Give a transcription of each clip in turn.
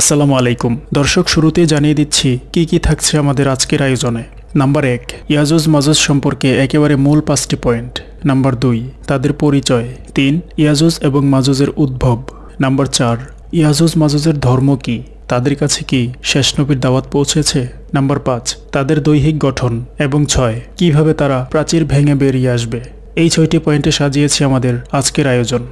আসসালামু আলাইকুম দর্শক শুরুতে জানিয়ে দিচ্ছি কি কি থাকছে আমাদের আজকের আয়োজনে নাম্বার এক ইয়াজুজ মাজুজ সম্পর্কে একেবারে মূল পাঁচটি পয়েন্ট নাম্বার দুই তাদের পরিচয় তিন ইয়াজুজ এবং মাজুজের উদ্ভব নাম্বার চার ইয়াজুজ মাজুজের ধর্ম কি তাদের কাছে কি শেষ নবীর দাওয়াত পৌঁছেছে নাম্বার পাঁচ তাদের দৈহিক গঠন এবং ছয় কিভাবে তারা প্রাচীর ভেঙে বেরিয়ে আসবে এই ছয়টি পয়েন্টে সাজিয়েছে আমাদের আজকের আয়োজন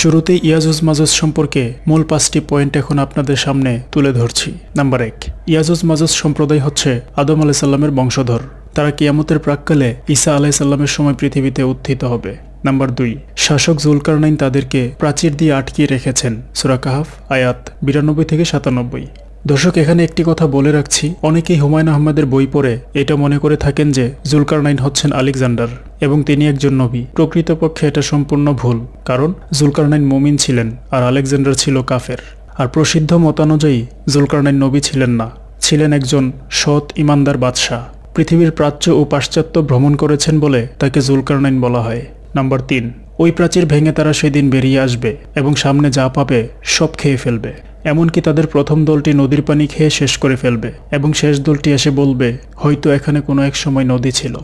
শুরুতে ইয়াজুজ মাজুজ সম্পর্কে মূল পাঁচটি পয়েন্ট এখন আপনাদের সামনে তুলে ধরছি নাম্বার এক ইয়াজুজ মাজুজ সম্প্রদায় হচ্ছে আদম আলাইসাল্লামের বংশধর তারা কিয়ামতের প্রাককালে ঈসা আলাইসাল্লামের সময় পৃথিবীতে উত্থিত হবে নাম্বার দুই শাসক জুলকারনাইন তাদেরকে প্রাচীর দিয়ে আটকিয়ে রেখেছেন সুরাকাহাফ আয়াত বিরানব্বই থেকে সাতানব্বই দর্শক এখানে একটি কথা বলে রাখছি অনেকেই হুমায়ুন আহমদের বই পড়ে এটা মনে করে থাকেন যে জুলকারনাইন হচ্ছেন আলেকজান্ডার এবং তিনি একজন নবী প্রকৃতপক্ষে এটা সম্পূর্ণ ভুল কারণ জুলকারনাইন মমিন ছিলেন আর আলেকজান্ডার ছিল কাফের আর প্রসিদ্ধ মতানুযায়ী জুলকারনাইন নবী ছিলেন না ছিলেন একজন সৎ ইমানদার বাদশাহ পৃথিবীর প্রাচ্য ও পাশ্চাত্য ভ্রমণ করেছেন বলে তাকে জুলকারনাইন বলা হয় নাম্বার তিন ওই প্রাচীর ভেঙে তারা সেদিন বেরিয়ে আসবে এবং সামনে যা পাবে সব খেয়ে ফেলবে এমনকি তাদের প্রথম দলটি নদীর পানি খেয়ে শেষ করে ফেলবে এবং শেষ দলটি এসে বলবে হয়তো এখানে কোনো এক সময় নদী ছিল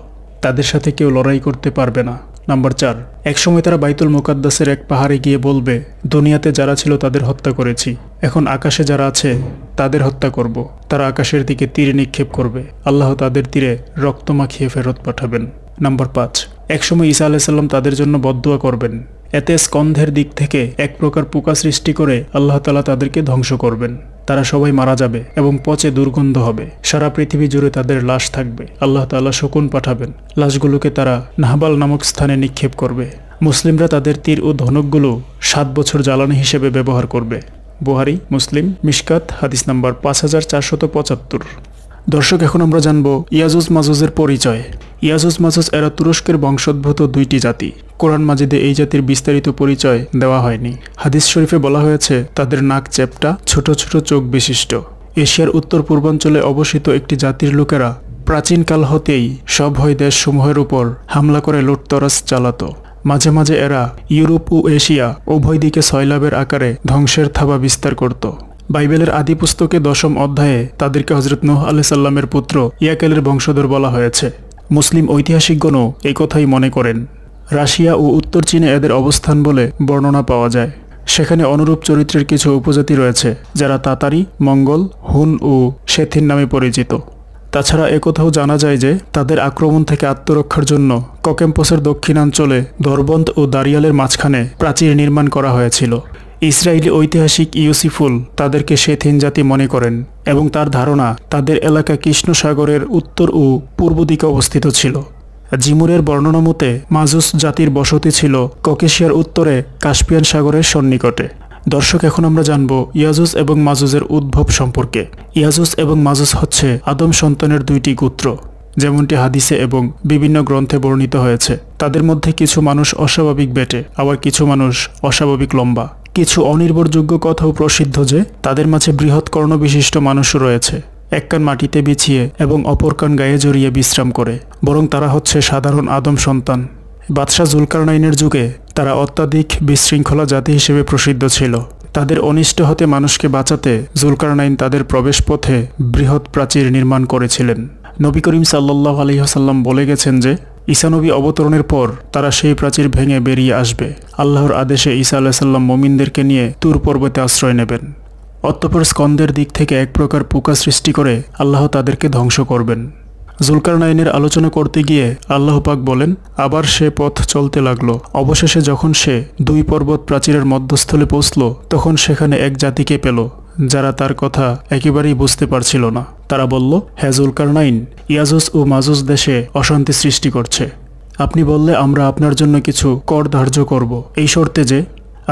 তাদের সাথে কেউ লড়াই করতে পারবে না নাম্বার চার একসময় তারা বাইতুল মোকাদ্দাসের এক পাহাড়ে গিয়ে বলবে দুনিয়াতে যারা ছিল তাদের হত্যা করেছি এখন আকাশে যারা আছে তাদের হত্যা করব। তারা আকাশের দিকে তীর নিক্ষেপ করবে আল্লাহ তাদের তীরে রক্ত মাখিয়ে ফেরত পাঠাবেন নাম্বার পাঁচ একসময় ঈসা আলাইসাল্লাম তাদের জন্য বদুয়া করবেন এতে স্কন্ধের দিক থেকে এক প্রকার পোকা সৃষ্টি করে আল্লাহ তালা তাদেরকে ধ্বংস করবেন তারা সবাই মারা যাবে এবং পচে দুর্গন্ধ হবে সারা পৃথিবী জুড়ে তাদের লাশ থাকবে আল্লাহ তাল্লাহ শকুন পাঠাবেন লাশগুলোকে তারা নাহবাল নামক স্থানে নিক্ষেপ করবে মুসলিমরা তাদের তীর ও ধনকগুলো সাত বছর জ্বালানি হিসেবে ব্যবহার করবে বুহারি মুসলিম মিশকাত হাদিস নাম্বার পাঁচ হাজার চারশত পঁচাত্তর দর্শক এখন আমরা জানব ইয়াজুজ মাজুজের পরিচয় ইয়াজুজ মাজুজ এরা তুরস্কের বংশোদ্ভূত দুইটি জাতি কোরআন মাজিদে এই জাতির বিস্তারিত পরিচয় দেওয়া হয়নি হাদিস শরীফে বলা হয়েছে তাদের নাক চ্যাপটা ছোট ছোট চোখ বিশিষ্ট এশিয়ার উত্তর পূর্বাঞ্চলে অবস্থিত একটি জাতির লোকেরা প্রাচীনকাল হতেই সব হয় সমূহের উপর হামলা করে লুটতরাস চালাত মাঝে মাঝে এরা ইউরোপ ও এশিয়া উভয় দিকে সয়লাবের আকারে ধ্বংসের থাবা বিস্তার করত বাইবেলের আদি পুস্তকে দশম অধ্যায়ে তাদেরকে হজরত নোহ আলাহ সাল্লামের পুত্র ইয়াকেলের বংশধর বলা হয়েছে মুসলিম ঐতিহাসিকগণও একথাই কথাই মনে করেন রাশিয়া ও উত্তর চীনে এদের অবস্থান বলে বর্ণনা পাওয়া যায় সেখানে অনুরূপ চরিত্রের কিছু উপজাতি রয়েছে যারা তাতারি মঙ্গল হুন ও শেথিন নামে পরিচিত তাছাড়া একথাও জানা যায় যে তাদের আক্রমণ থেকে আত্মরক্ষার জন্য ককেম্পসের দক্ষিণাঞ্চলে ধরবন্দ ও দারিয়ালের মাঝখানে প্রাচীর নির্মাণ করা হয়েছিল ইসরায়েলি ঐতিহাসিক ইউসিফুল তাদেরকে সেথিন জাতি মনে করেন এবং তার ধারণা তাদের এলাকা কৃষ্ণ সাগরের উত্তর ও পূর্ব দিকে অবস্থিত ছিল জিমুরের বর্ণনা মতে মাজুস জাতির বসতি ছিল ককেশিয়ার উত্তরে কাশপিয়ান সাগরের সন্নিকটে দর্শক এখন আমরা জানব ইয়াজুস এবং মাজুজের উদ্ভব সম্পর্কে ইয়াজুস এবং মাজুস হচ্ছে আদম সন্তানের দুইটি গোত্র যেমনটি হাদিসে এবং বিভিন্ন গ্রন্থে বর্ণিত হয়েছে তাদের মধ্যে কিছু মানুষ অস্বাভাবিক বেটে আবার কিছু মানুষ অস্বাভাবিক লম্বা কিছু অনির্ভরযোগ্য কথাও প্রসিদ্ধ যে তাদের মাঝে বৃহৎ কর্ণবিশিষ্ট মানুষও রয়েছে এক কান মাটিতে বিছিয়ে এবং অপর কান গায়ে জড়িয়ে বিশ্রাম করে বরং তারা হচ্ছে সাধারণ আদম সন্তান বাদশাহ জুলকারনাইনের যুগে তারা অত্যাধিক বিশৃঙ্খলা জাতি হিসেবে প্রসিদ্ধ ছিল তাদের অনিষ্ট হতে মানুষকে বাঁচাতে জুলকারনাইন তাদের প্রবেশপথে বৃহৎ প্রাচীর নির্মাণ করেছিলেন নবী করিম সাল্লাহ আলহিহাসাল্লাম বলে গেছেন যে ঈসানবী অবতরণের পর তারা সেই প্রাচীর ভেঙে বেরিয়ে আসবে আল্লাহর আদেশে ঈসা আলাহিসাল্লাম মোমিনদেরকে নিয়ে তুর পর্বতে আশ্রয় নেবেন অতঃপর স্কন্দের দিক থেকে এক প্রকার পোকা সৃষ্টি করে আল্লাহ তাদেরকে ধ্বংস করবেন জুলকারনাইনের আলোচনা করতে গিয়ে আল্লাহ পাক বলেন আবার সে পথ চলতে লাগলো অবশেষে যখন সে দুই পর্বত প্রাচীরের মধ্যস্থলে পৌঁছল তখন সেখানে এক জাতিকে পেল যারা তার কথা একেবারেই বুঝতে পারছিল না তারা বলল হেজুল কারনাইন ইয়াজুস ও মাজুস দেশে অশান্তি সৃষ্টি করছে আপনি বললে আমরা আপনার জন্য কিছু কর ধার্য করব এই শর্তে যে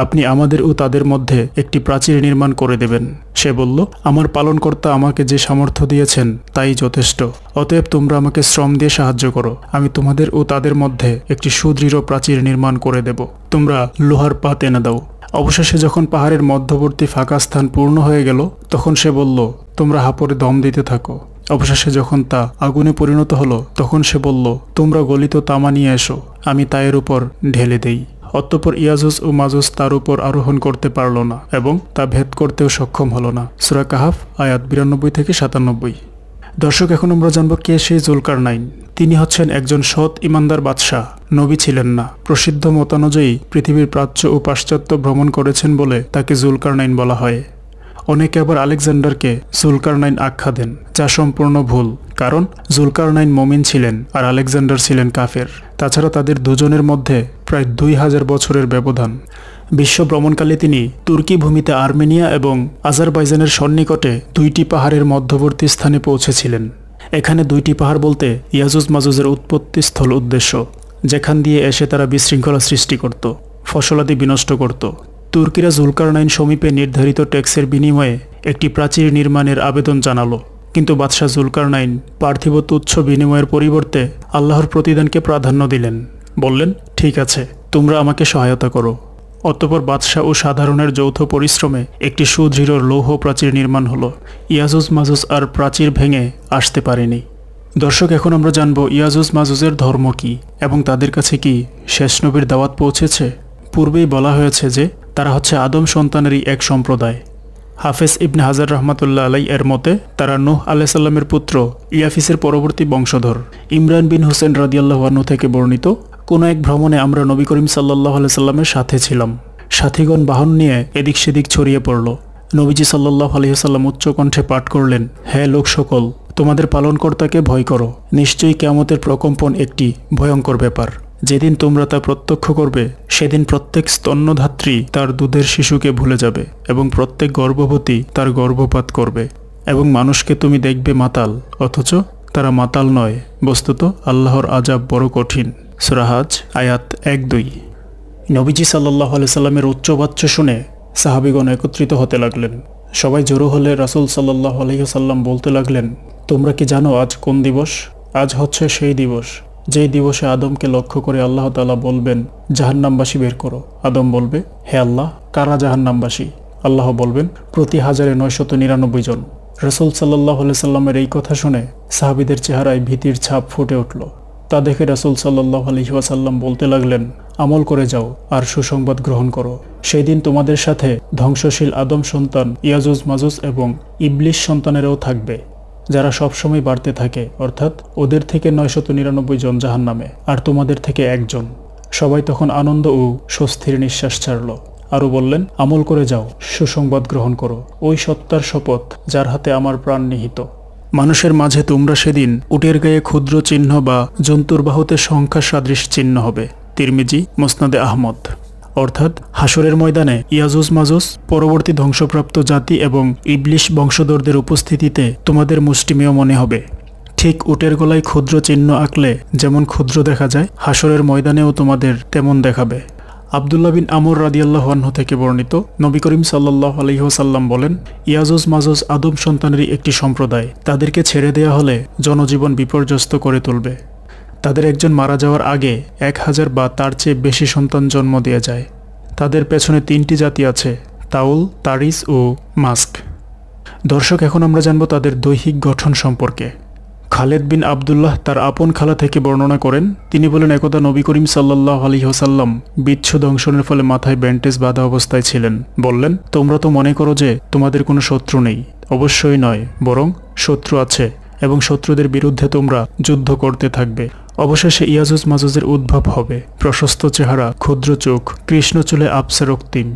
আপনি আমাদের ও তাদের মধ্যে একটি প্রাচীর নির্মাণ করে দেবেন সে বলল আমার পালনকর্তা আমাকে যে সামর্থ্য দিয়েছেন তাই যথেষ্ট অতএব তোমরা আমাকে শ্রম দিয়ে সাহায্য করো আমি তোমাদের ও তাদের মধ্যে একটি সুদৃঢ় প্রাচীর নির্মাণ করে দেব তোমরা লোহার পাত এনে দাও অবশেষে যখন পাহাড়ের মধ্যবর্তী ফাঁকা স্থান পূর্ণ হয়ে গেল তখন সে বলল তোমরা হাপরে দম দিতে থাকো অবশেষে যখন তা আগুনে পরিণত হলো তখন সে বলল তোমরা গলিত তামা নিয়ে এসো আমি তায়ের উপর ঢেলে দেই অতঃপর ইয়াজুস ও মাজুস তার উপর আরোহণ করতে পারল না এবং তা ভেদ করতেও সক্ষম হলো না সুরা কাহাফ আয়াত বিরানব্বই থেকে সাতানব্বই দর্শক এখন আমরা জানব কে সেই জুলকার নাইন তিনি হচ্ছেন একজন সৎ ইমানদার বাদশাহ নবী ছিলেন না প্রসিদ্ধ মতানুযায়ী পৃথিবীর প্রাচ্য ও পাশ্চাত্য ভ্রমণ করেছেন বলে তাকে জুলকারনাইন বলা হয় অনেকে আবার আলেকজান্ডারকে জুলকারনাইন আখ্যা দেন যা সম্পূর্ণ ভুল কারণ জুলকারনাইন মোমিন ছিলেন আর আলেকজান্ডার ছিলেন কাফের তাছাড়া তাদের দুজনের মধ্যে প্রায় দুই হাজার বছরের ব্যবধান বিশ্ব ভ্রমণকালে তিনি তুর্কি ভূমিতে আর্মেনিয়া এবং আজারবাইজানের সন্নিকটে দুইটি পাহাড়ের মধ্যবর্তী স্থানে পৌঁছেছিলেন এখানে দুইটি পাহাড় বলতে ইয়াজুজ মাজুজের উৎপত্তিস্থল উদ্দেশ্য যেখান দিয়ে এসে তারা বিশৃঙ্খলা সৃষ্টি করত ফসলাদি বিনষ্ট করত তুর্কিরা জুলকারনাইন সমীপে নির্ধারিত ট্যাক্সের বিনিময়ে একটি প্রাচীর নির্মাণের আবেদন জানালো কিন্তু বাদশাহ জুলকারনাইন পার্থিব তুচ্ছ বিনিময়ের পরিবর্তে আল্লাহর প্রতিদানকে প্রাধান্য দিলেন বললেন ঠিক আছে তোমরা আমাকে সহায়তা করো অতপর বাদশাহ ও সাধারণের যৌথ পরিশ্রমে একটি সুদৃঢ় লৌহ প্রাচীর নির্মাণ হলো ইয়াজুজ মাজুজ আর প্রাচীর ভেঙে আসতে পারেনি দর্শক এখন আমরা জানব ইয়াজুজ মাজুজের ধর্ম কি এবং তাদের কাছে কি শেষ নবীর দাওয়াত পৌঁছেছে পূর্বেই বলা হয়েছে যে তারা হচ্ছে আদম সন্তানেরই এক সম্প্রদায় হাফেজ ইবনে হাজার রহমতুল্লাহ আলাই এর মতে তারা নুহ আলাইসাল্লামের পুত্র ইয়াফিসের পরবর্তী বংশধর ইমরান বিন হোসেন রাদিয়াল্লাহানু থেকে বর্ণিত কোনো এক ভ্রমণে আমরা নবী করিম সাল্লাহ আলাইসাল্লামের সাথে ছিলাম সাথীগণ বাহন নিয়ে এদিক সেদিক ছড়িয়ে পড়ল নবীজি সাল্লাহ আলহিহাল্লাম উচ্চকণ্ঠে পাঠ করলেন হ্যাঁ লোক সকল তোমাদের পালনকর্তাকে ভয় করো নিশ্চয়ই কেমতের প্রকম্পন একটি ভয়ঙ্কর ব্যাপার যেদিন তোমরা তা প্রত্যক্ষ করবে সেদিন প্রত্যেক স্তন্যধাত্রী তার দুধের শিশুকে ভুলে যাবে এবং প্রত্যেক গর্ভবতী তার গর্ভপাত করবে এবং মানুষকে তুমি দেখবে মাতাল অথচ তারা মাতাল নয় বস্তুত আল্লাহর আজাব বড় কঠিন সুরাহাজ আয়াত এক দুই নবীজি সাল্লাহ আলি সাল্লামের উচ্চবাচ্য শুনে সাহাবিগণ একত্রিত হতে লাগলেন সবাই জড়ো হলে রাসুল সাল্লাহ আলহিহাল্লাম বলতে লাগলেন তোমরা কি জানো আজ কোন দিবস আজ হচ্ছে সেই দিবস যেই দিবসে আদমকে লক্ষ্য করে আল্লাহ তালা বলবেন জাহান্নামবাসী বের করো আদম বলবে হে আল্লাহ কারা জাহান্নামবাসী আল্লাহ বলবেন প্রতি হাজারে নয়শত নিরানব্বই জন রসুল সাল্লাহ সাল্লামের এই কথা শুনে সাহাবিদের চেহারায় ভীতির ছাপ ফুটে উঠল তা দেখে রাসুল সাল্লাহ আলহিহাসাল্লাম বলতে লাগলেন আমল করে যাও আর সুসংবাদ গ্রহণ করো সেই দিন তোমাদের সাথে ধ্বংসশীল আদম সন্তান ইয়াজুজ মাজুজ এবং ইবলিশ সন্তানেরাও থাকবে যারা সবসময় বাড়তে থাকে অর্থাৎ ওদের থেকে নয়শত নিরানব্বই জন জাহান নামে আর তোমাদের থেকে একজন সবাই তখন আনন্দ ও স্বস্তির নিঃশ্বাস ছাড়ল আরও বললেন আমল করে যাও সুসংবাদ গ্রহণ করো ওই সত্তার শপথ যার হাতে আমার প্রাণ নিহিত মানুষের মাঝে তোমরা সেদিন উটের গায়ে ক্ষুদ্র চিহ্ন বা জন্তুর বাহুতে সংখ্যা সাদৃশ চিহ্ন হবে তিরমিজি মোসনাদে আহমদ অর্থাৎ হাসরের ময়দানে ইয়াজুজ মাজুস পরবর্তী ধ্বংসপ্রাপ্ত জাতি এবং ইবলিশ বংশধরদের উপস্থিতিতে তোমাদের মুষ্টিমেয় মনে হবে ঠিক উটের গলায় ক্ষুদ্র চিহ্ন আঁকলে যেমন ক্ষুদ্র দেখা যায় হাসরের ময়দানেও তোমাদের তেমন দেখাবে আবদুল্লাহ বিন আমর রাদিয়াল্লাহ আহ্ন থেকে বর্ণিত নবী করিম সাল্লাহ আলহিহসাল্লাম বলেন ইয়াজুজ মাজুজ আদম সন্তানেরই একটি সম্প্রদায় তাদেরকে ছেড়ে দেয়া হলে জনজীবন বিপর্যস্ত করে তুলবে তাদের একজন মারা যাওয়ার আগে এক হাজার বা তার চেয়ে বেশি সন্তান জন্ম দেয়া যায় তাদের পেছনে তিনটি জাতি আছে তাউল তারিস ও মাস্ক দর্শক এখন আমরা জানব তাদের দৈহিক গঠন সম্পর্কে খালেদ বিন আবদুল্লাহ তার আপন খালা থেকে বর্ণনা করেন তিনি বলেন একদা নবী করিম সাল্লাহ আলী হোসাল্লাম বিচ্ছু দংশনের ফলে মাথায় ব্যান্ডেজ বাঁধা অবস্থায় ছিলেন বললেন তোমরা তো মনে করো যে তোমাদের কোনো শত্রু নেই অবশ্যই নয় বরং শত্রু আছে এবং শত্রুদের বিরুদ্ধে তোমরা যুদ্ধ করতে থাকবে অবশেষে ইয়াজুজ মাজুজের উদ্ভব হবে প্রশস্ত চেহারা ক্ষুদ্র চোখ কৃষ্ণ চুলে আপসে রক্তিম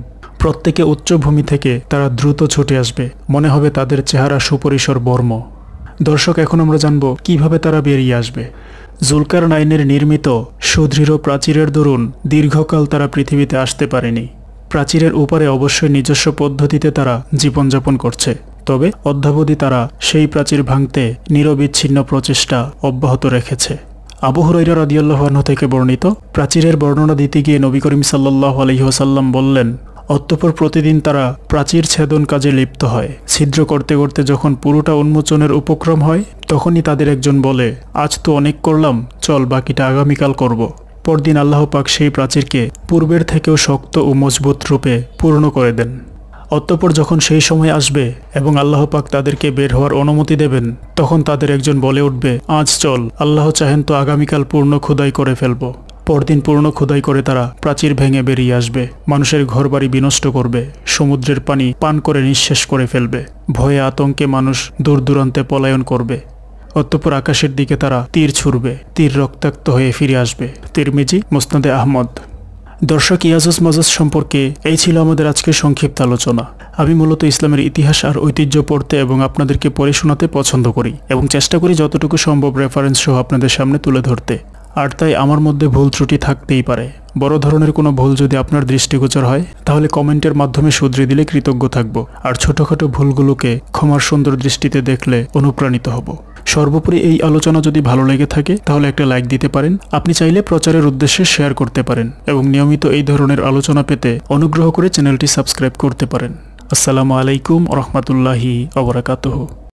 প্রত্যেকে উচ্চভূমি থেকে তারা দ্রুত ছুটে আসবে মনে হবে তাদের চেহারা সুপরিসর বর্ম দর্শক এখন আমরা জানব কিভাবে তারা বেরিয়ে আসবে জুলকার নাইনের নির্মিত সুদৃঢ় প্রাচীরের দরুন দীর্ঘকাল তারা পৃথিবীতে আসতে পারেনি প্রাচীরের উপরে অবশ্যই নিজস্ব পদ্ধতিতে তারা জীবনযাপন করছে তবে অদ্যাবধি তারা সেই প্রাচীর ভাঙতে নিরবিচ্ছিন্ন প্রচেষ্টা অব্যাহত রেখেছে আবু হুরাইরা থেকে বর্ণিত প্রাচীরের বর্ণনা দিতে গিয়ে নবী করিম সাল্লাহ আলহিহসাল্লাম বললেন অতঃপর প্রতিদিন তারা প্রাচীর ছেদন কাজে লিপ্ত হয় ছিদ্র করতে করতে যখন পুরোটা উন্মোচনের উপক্রম হয় তখনই তাদের একজন বলে আজ তো অনেক করলাম চল বাকিটা আগামীকাল করব। পরদিন আল্লাহ পাক সেই প্রাচীরকে পূর্বের থেকেও শক্ত ও মজবুত রূপে পূর্ণ করে দেন অতঃপর যখন সেই সময় আসবে এবং আল্লাহ পাক তাদেরকে বের হওয়ার অনুমতি দেবেন তখন তাদের একজন বলে উঠবে আজ চল আল্লাহ চাহেন তো আগামীকাল পূর্ণ খোদাই করে ফেলব পরদিন পূর্ণ খোদাই করে তারা প্রাচীর ভেঙে বেরিয়ে আসবে মানুষের ঘরবাড়ি বিনষ্ট করবে সমুদ্রের পানি পান করে নিঃশেষ করে ফেলবে ভয়ে আতঙ্কে মানুষ দূর দূরান্তে পলায়ন করবে অতঃপর আকাশের দিকে তারা তীর ছুড়বে তীর রক্তাক্ত হয়ে ফিরে আসবে তিরমিজি মোস্তাদে আহমদ দর্শক ইয়াজুস মজাজ সম্পর্কে এই ছিল আমাদের আজকের সংক্ষিপ্ত আলোচনা আমি মূলত ইসলামের ইতিহাস আর ঐতিহ্য পড়তে এবং আপনাদেরকে পড়ে শোনাতে পছন্দ করি এবং চেষ্টা করি যতটুকু সম্ভব রেফারেন্স সহ আপনাদের সামনে তুলে ধরতে আর তাই আমার মধ্যে ভুল ত্রুটি থাকতেই পারে বড় ধরনের কোনো ভুল যদি আপনার দৃষ্টিগোচর হয় তাহলে কমেন্টের মাধ্যমে শুধরে দিলে কৃতজ্ঞ থাকব আর ছোটোখাটো ভুলগুলোকে ক্ষমার সুন্দর দৃষ্টিতে দেখলে অনুপ্রাণিত হব সর্বোপরি এই আলোচনা যদি ভালো লেগে থাকে তাহলে একটা লাইক দিতে পারেন আপনি চাইলে প্রচারের উদ্দেশ্যে শেয়ার করতে পারেন এবং নিয়মিত এই ধরনের আলোচনা পেতে অনুগ্রহ করে চ্যানেলটি সাবস্ক্রাইব করতে পারেন আসসালামু আলাইকুম রহমতুল্লাহি অবরাকাতহ